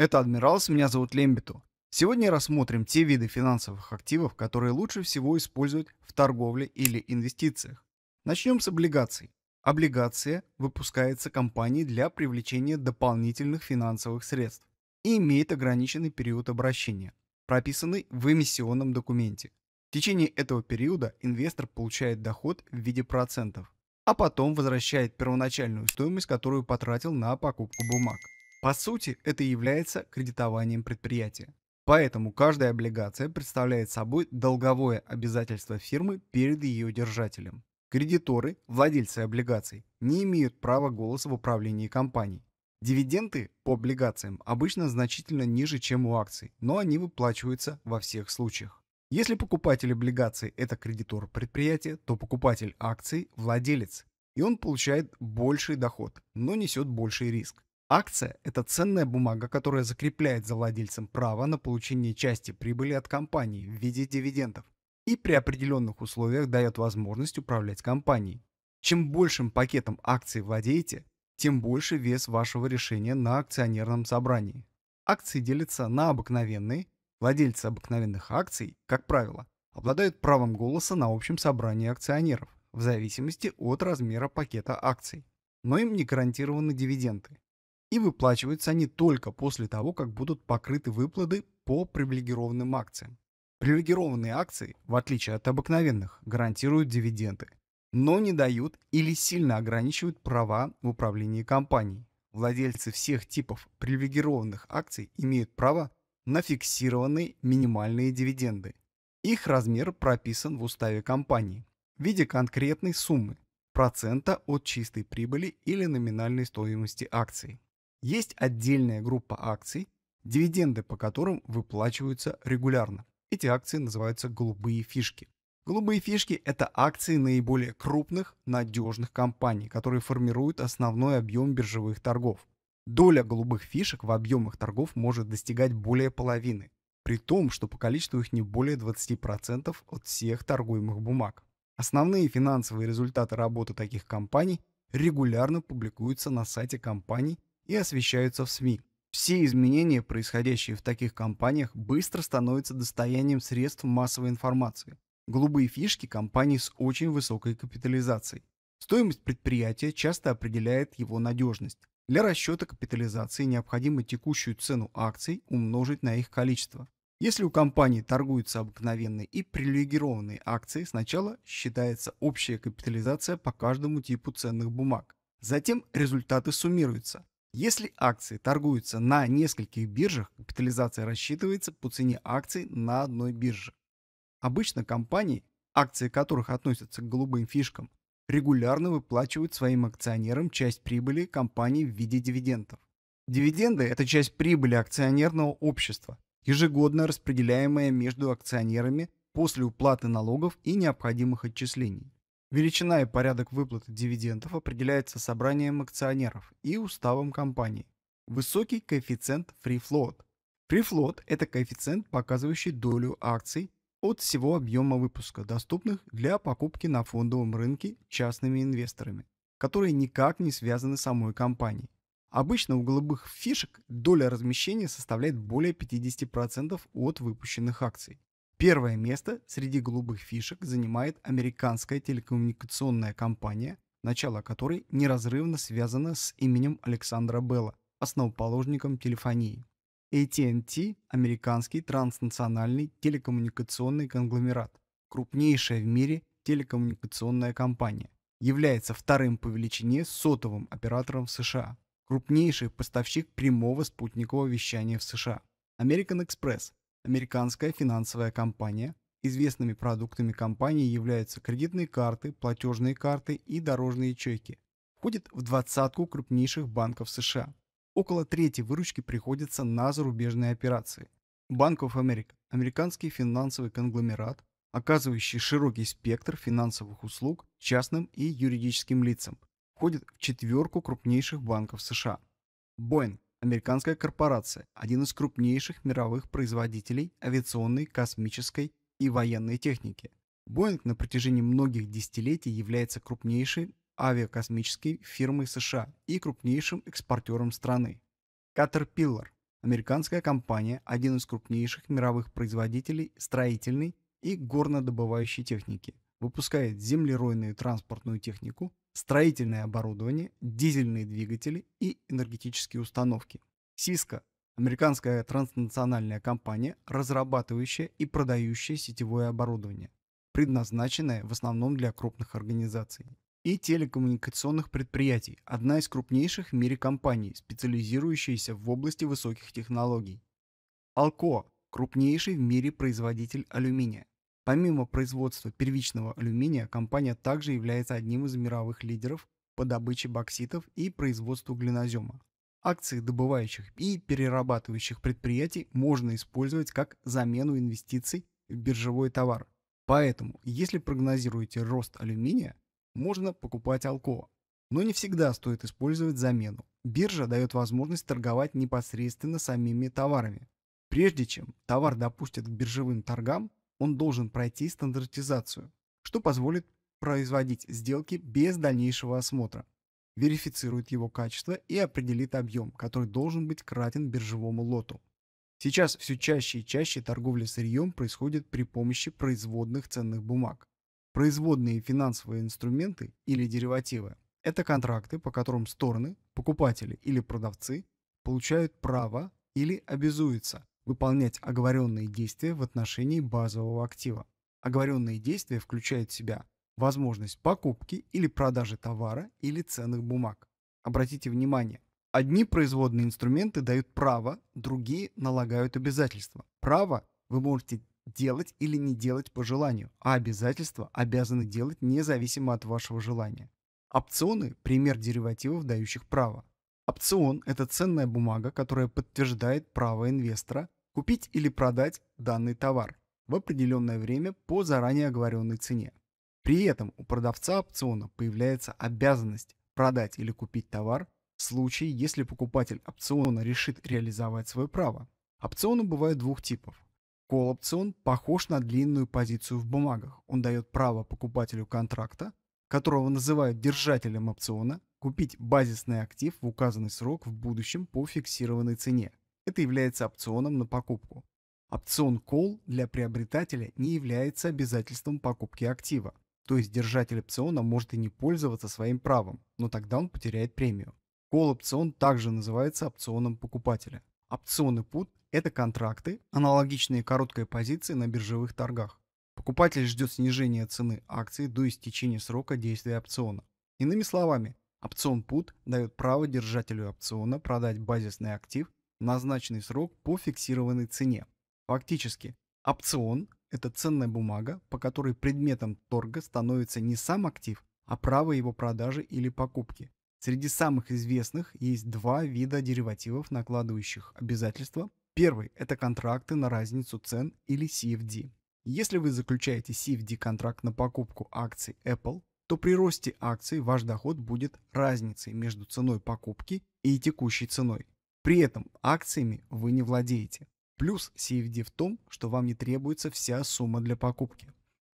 Это Адмиралс, меня зовут Лембиту. Сегодня рассмотрим те виды финансовых активов, которые лучше всего использовать в торговле или инвестициях. Начнем с облигаций. Облигация выпускается компанией для привлечения дополнительных финансовых средств и имеет ограниченный период обращения, прописанный в эмиссионном документе. В течение этого периода инвестор получает доход в виде процентов, а потом возвращает первоначальную стоимость, которую потратил на покупку бумаг. По сути, это является кредитованием предприятия. Поэтому каждая облигация представляет собой долговое обязательство фирмы перед ее держателем. Кредиторы, владельцы облигаций, не имеют права голоса в управлении компанией. Дивиденды по облигациям обычно значительно ниже, чем у акций, но они выплачиваются во всех случаях. Если покупатель облигаций – это кредитор предприятия, то покупатель акций – владелец, и он получает больший доход, но несет больший риск. Акция – это ценная бумага, которая закрепляет за владельцем право на получение части прибыли от компании в виде дивидендов и при определенных условиях дает возможность управлять компанией. Чем большим пакетом акций владеете, тем больше вес вашего решения на акционерном собрании. Акции делятся на обыкновенные. Владельцы обыкновенных акций, как правило, обладают правом голоса на общем собрании акционеров в зависимости от размера пакета акций. Но им не гарантированы дивиденды и выплачиваются они только после того, как будут покрыты выплаты по привилегированным акциям. Привилегированные акции, в отличие от обыкновенных, гарантируют дивиденды, но не дают или сильно ограничивают права в управлении компанией. Владельцы всех типов привилегированных акций имеют право на фиксированные минимальные дивиденды. Их размер прописан в уставе компании в виде конкретной суммы, процента от чистой прибыли или номинальной стоимости акций. Есть отдельная группа акций, дивиденды по которым выплачиваются регулярно. Эти акции называются «голубые фишки». Голубые фишки – это акции наиболее крупных, надежных компаний, которые формируют основной объем биржевых торгов. Доля голубых фишек в объемах торгов может достигать более половины, при том, что по количеству их не более 20% от всех торгуемых бумаг. Основные финансовые результаты работы таких компаний регулярно публикуются на сайте компаний и освещаются в СМИ. Все изменения, происходящие в таких компаниях, быстро становятся достоянием средств массовой информации. Голубые фишки компании с очень высокой капитализацией. Стоимость предприятия часто определяет его надежность. Для расчета капитализации необходимо текущую цену акций умножить на их количество. Если у компании торгуются обыкновенные и привилегированные акции, сначала считается общая капитализация по каждому типу ценных бумаг. Затем результаты суммируются. Если акции торгуются на нескольких биржах, капитализация рассчитывается по цене акций на одной бирже. Обычно компании, акции которых относятся к голубым фишкам, регулярно выплачивают своим акционерам часть прибыли компании в виде дивидендов. Дивиденды – это часть прибыли акционерного общества, ежегодно распределяемая между акционерами после уплаты налогов и необходимых отчислений. Величина и порядок выплаты дивидендов определяется собранием акционеров и уставом компании. Высокий коэффициент free float. Free float – это коэффициент, показывающий долю акций от всего объема выпуска, доступных для покупки на фондовом рынке частными инвесторами, которые никак не связаны с самой компанией. Обычно у голубых фишек доля размещения составляет более 50% от выпущенных акций. Первое место среди голубых фишек занимает американская телекоммуникационная компания, начало которой неразрывно связано с именем Александра Белла, основоположником телефонии. AT&T – американский транснациональный телекоммуникационный конгломерат, крупнейшая в мире телекоммуникационная компания, является вторым по величине сотовым оператором в США, крупнейший поставщик прямого спутникового вещания в США. American Express Американская финансовая компания. Известными продуктами компании являются кредитные карты, платежные карты и дорожные чеки. Входит в двадцатку крупнейших банков США. Около трети выручки приходится на зарубежные операции. Банк of America – американский финансовый конгломерат, оказывающий широкий спектр финансовых услуг частным и юридическим лицам. Входит в четверку крупнейших банков США. Boeing американская корпорация, один из крупнейших мировых производителей авиационной, космической и военной техники. Боинг на протяжении многих десятилетий является крупнейшей авиакосмической фирмой США и крупнейшим экспортером страны. Caterpillar – американская компания, один из крупнейших мировых производителей строительной и горнодобывающей техники, выпускает землеройную транспортную технику, строительное оборудование, дизельные двигатели и энергетические установки. Cisco – американская транснациональная компания, разрабатывающая и продающая сетевое оборудование, предназначенное в основном для крупных организаций. И телекоммуникационных предприятий – одна из крупнейших в мире компаний, специализирующаяся в области высоких технологий. Alco, крупнейший в мире производитель алюминия. Помимо производства первичного алюминия, компания также является одним из мировых лидеров по добыче бокситов и производству глинозема. Акции добывающих и перерабатывающих предприятий можно использовать как замену инвестиций в биржевой товар. Поэтому, если прогнозируете рост алюминия, можно покупать Алкова. Но не всегда стоит использовать замену. Биржа дает возможность торговать непосредственно самими товарами. Прежде чем товар допустят к биржевым торгам, он должен пройти стандартизацию, что позволит производить сделки без дальнейшего осмотра, верифицирует его качество и определит объем, который должен быть кратен биржевому лоту. Сейчас все чаще и чаще торговля сырьем происходит при помощи производных ценных бумаг. Производные финансовые инструменты или деривативы – это контракты, по которым стороны, покупатели или продавцы получают право или обязуются выполнять оговоренные действия в отношении базового актива. Оговоренные действия включают в себя возможность покупки или продажи товара или ценных бумаг. Обратите внимание, одни производные инструменты дают право, другие налагают обязательства. Право вы можете делать или не делать по желанию, а обязательства обязаны делать независимо от вашего желания. Опционы – пример деривативов, дающих право. Опцион – это ценная бумага, которая подтверждает право инвестора купить или продать данный товар в определенное время по заранее оговоренной цене. При этом у продавца опциона появляется обязанность продать или купить товар в случае, если покупатель опциона решит реализовать свое право. Опционы бывают двух типов. Колл-опцион похож на длинную позицию в бумагах. Он дает право покупателю контракта, которого называют держателем опциона, Купить базисный актив в указанный срок в будущем по фиксированной цене. Это является опционом на покупку. Опцион call для приобретателя не является обязательством покупки актива, то есть держатель опциона может и не пользоваться своим правом, но тогда он потеряет премию. Call опцион также называется опционом покупателя. Опционы put – это контракты, аналогичные короткой позиции на биржевых торгах. Покупатель ждет снижения цены акции до истечения срока действия опциона. Иными словами, Опцион PUT дает право держателю опциона продать базисный актив в назначенный срок по фиксированной цене. Фактически, опцион – это ценная бумага, по которой предметом торга становится не сам актив, а право его продажи или покупки. Среди самых известных есть два вида деривативов, накладывающих обязательства. Первый – это контракты на разницу цен или CFD. Если вы заключаете CFD-контракт на покупку акций Apple, то при росте акций ваш доход будет разницей между ценой покупки и текущей ценой. При этом акциями вы не владеете. Плюс CFD в том, что вам не требуется вся сумма для покупки,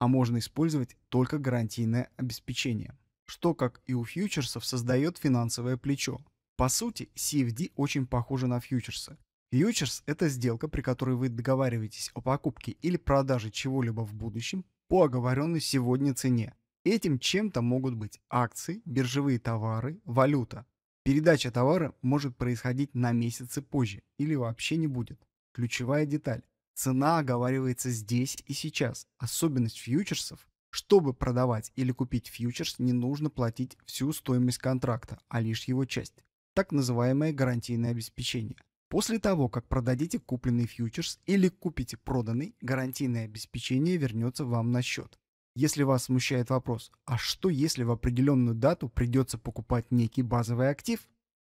а можно использовать только гарантийное обеспечение, что, как и у фьючерсов, создает финансовое плечо. По сути, CFD очень похоже на фьючерсы. Фьючерс – это сделка, при которой вы договариваетесь о покупке или продаже чего-либо в будущем по оговоренной сегодня цене, Этим чем-то могут быть акции, биржевые товары, валюта. Передача товара может происходить на месяцы позже или вообще не будет. Ключевая деталь. Цена оговаривается здесь и сейчас. Особенность фьючерсов чтобы продавать или купить фьючерс, не нужно платить всю стоимость контракта, а лишь его часть, так называемое гарантийное обеспечение. После того, как продадите купленный фьючерс или купите проданный, гарантийное обеспечение вернется вам на счет. Если вас смущает вопрос, а что если в определенную дату придется покупать некий базовый актив,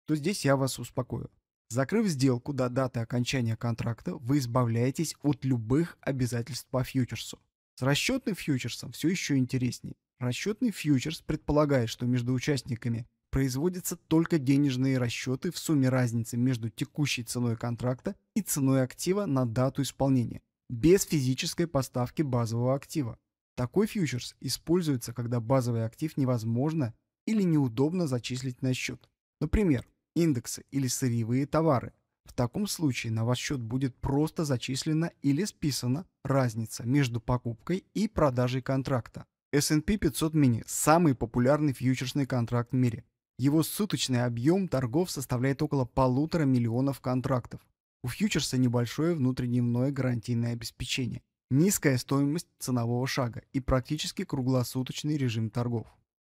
то здесь я вас успокою. Закрыв сделку до даты окончания контракта, вы избавляетесь от любых обязательств по фьючерсу. С расчетным фьючерсом все еще интереснее. Расчетный фьючерс предполагает, что между участниками производятся только денежные расчеты в сумме разницы между текущей ценой контракта и ценой актива на дату исполнения, без физической поставки базового актива. Такой фьючерс используется, когда базовый актив невозможно или неудобно зачислить на счет. Например, индексы или сырьевые товары. В таком случае на ваш счет будет просто зачислена или списана разница между покупкой и продажей контракта. S&P 500 Mini самый популярный фьючерсный контракт в мире. Его суточный объем торгов составляет около полутора миллионов контрактов. У фьючерса небольшое внутридневное гарантийное обеспечение низкая стоимость ценового шага и практически круглосуточный режим торгов.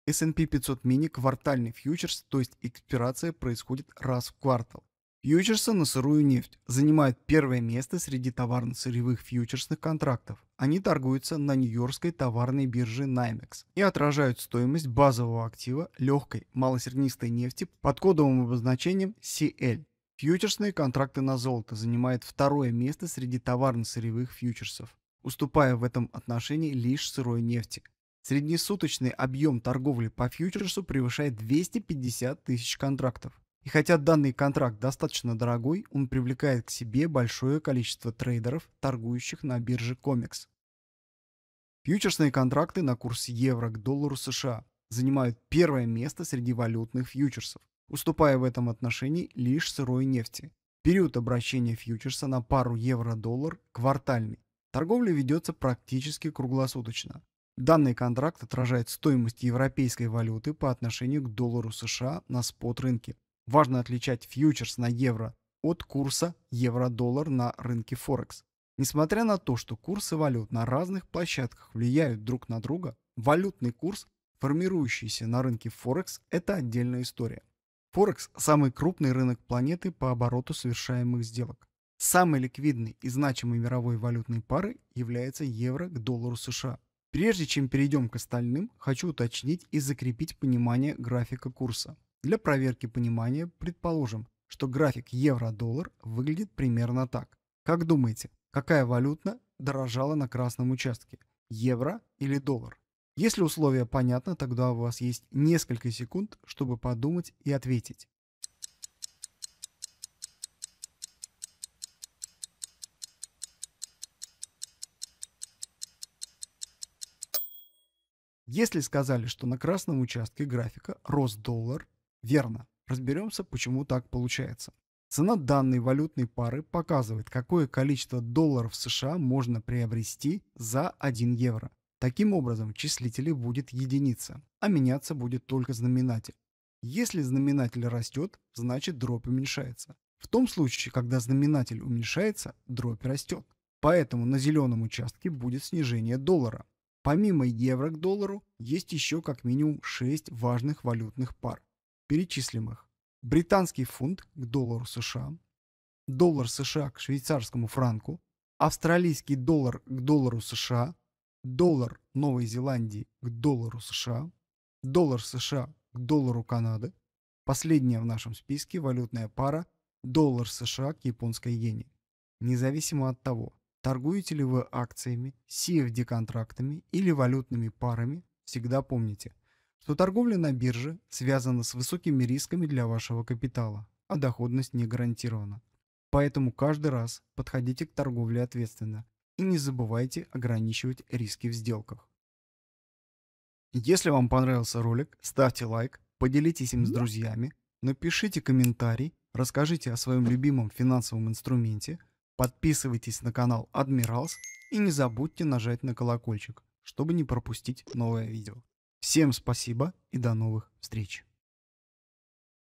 S&P 500 мини квартальный фьючерс, то есть экспирация происходит раз в квартал. Фьючерсы на сырую нефть занимают первое место среди товарно-сырьевых фьючерсных контрактов. Они торгуются на Нью-Йоркской товарной бирже NYMEX и отражают стоимость базового актива легкой малосернистой нефти под кодовым обозначением CL. Фьючерсные контракты на золото занимают второе место среди товарно-сырьевых фьючерсов уступая в этом отношении лишь сырой нефти. Среднесуточный объем торговли по фьючерсу превышает 250 тысяч контрактов. И хотя данный контракт достаточно дорогой, он привлекает к себе большое количество трейдеров, торгующих на бирже Комикс. Фьючерсные контракты на курс евро к доллару США занимают первое место среди валютных фьючерсов, уступая в этом отношении лишь сырой нефти. Период обращения фьючерса на пару евро-доллар квартальный, Торговля ведется практически круглосуточно. Данный контракт отражает стоимость европейской валюты по отношению к доллару США на спот-рынке. Важно отличать фьючерс на евро от курса евро-доллар на рынке Форекс. Несмотря на то, что курсы валют на разных площадках влияют друг на друга, валютный курс, формирующийся на рынке Форекс, это отдельная история. Форекс – самый крупный рынок планеты по обороту совершаемых сделок. Самой ликвидной и значимой мировой валютной парой является евро к доллару США. Прежде чем перейдем к остальным, хочу уточнить и закрепить понимание графика курса. Для проверки понимания предположим, что график евро-доллар выглядит примерно так. Как думаете, какая валюта дорожала на красном участке? Евро или доллар? Если условие понятно, тогда у вас есть несколько секунд, чтобы подумать и ответить. Если сказали, что на красном участке графика рост доллар, верно. Разберемся, почему так получается. Цена данной валютной пары показывает, какое количество долларов США можно приобрести за 1 евро. Таким образом, в числителе будет единица, а меняться будет только знаменатель. Если знаменатель растет, значит дробь уменьшается. В том случае, когда знаменатель уменьшается, дробь растет. Поэтому на зеленом участке будет снижение доллара. Помимо евро к доллару, есть еще как минимум 6 важных валютных пар. Перечислим их. Британский фунт к доллару США, доллар США к швейцарскому франку, австралийский доллар к доллару США, доллар Новой Зеландии к доллару США, доллар США к доллару Канады, последняя в нашем списке валютная пара доллар США к японской иене. Независимо от того, Торгуете ли вы акциями, CFD-контрактами или валютными парами, всегда помните, что торговля на бирже связана с высокими рисками для вашего капитала, а доходность не гарантирована. Поэтому каждый раз подходите к торговле ответственно и не забывайте ограничивать риски в сделках. Если вам понравился ролик, ставьте лайк, поделитесь им с друзьями, напишите комментарий, расскажите о своем любимом финансовом инструменте – Подписывайтесь на канал Адмиралс и не забудьте нажать на колокольчик, чтобы не пропустить новое видео. Всем спасибо и до новых встреч!